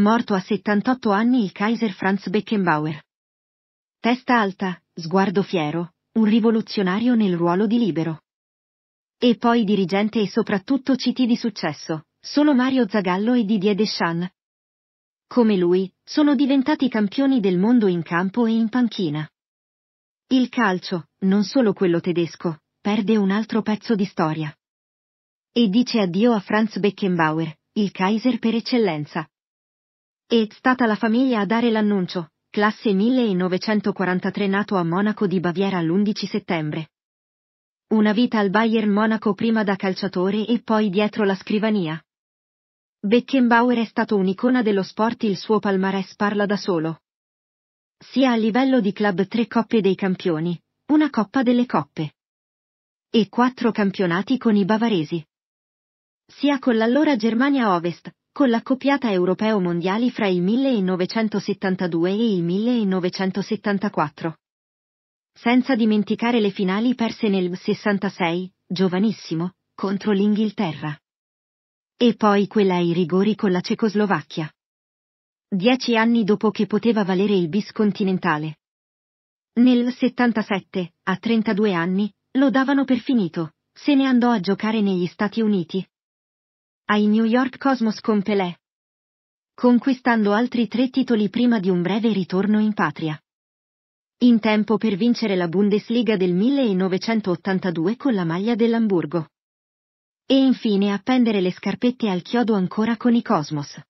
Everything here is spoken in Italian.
Morto a 78 anni il Kaiser Franz Beckenbauer. Testa alta, sguardo fiero, un rivoluzionario nel ruolo di libero. E poi dirigente e soprattutto CT di successo, solo Mario Zagallo e Didier Deschamps. Come lui, sono diventati campioni del mondo in campo e in panchina. Il calcio, non solo quello tedesco, perde un altro pezzo di storia. E dice addio a Franz Beckenbauer, il Kaiser per eccellenza, è stata la famiglia a dare l'annuncio, classe 1943 nato a Monaco di Baviera l'11 settembre. Una vita al Bayern Monaco prima da calciatore e poi dietro la scrivania. Beckenbauer è stato un'icona dello sport, il suo palmarès parla da solo. Sia a livello di club tre coppe dei campioni, una coppa delle coppe. E quattro campionati con i bavaresi. Sia con l'allora Germania Ovest, con l'accoppiata europeo-mondiali fra il 1972 e il 1974. Senza dimenticare le finali perse nel 66, giovanissimo, contro l'Inghilterra. E poi quella ai rigori con la Cecoslovacchia. Dieci anni dopo che poteva valere il bis continentale. Nel 77, a 32 anni, lo davano per finito, se ne andò a giocare negli Stati Uniti, ai New York Cosmos con Pelé. Conquistando altri tre titoli prima di un breve ritorno in patria. In tempo per vincere la Bundesliga del 1982 con la maglia dell'Amburgo. E infine appendere le scarpette al chiodo ancora con i Cosmos.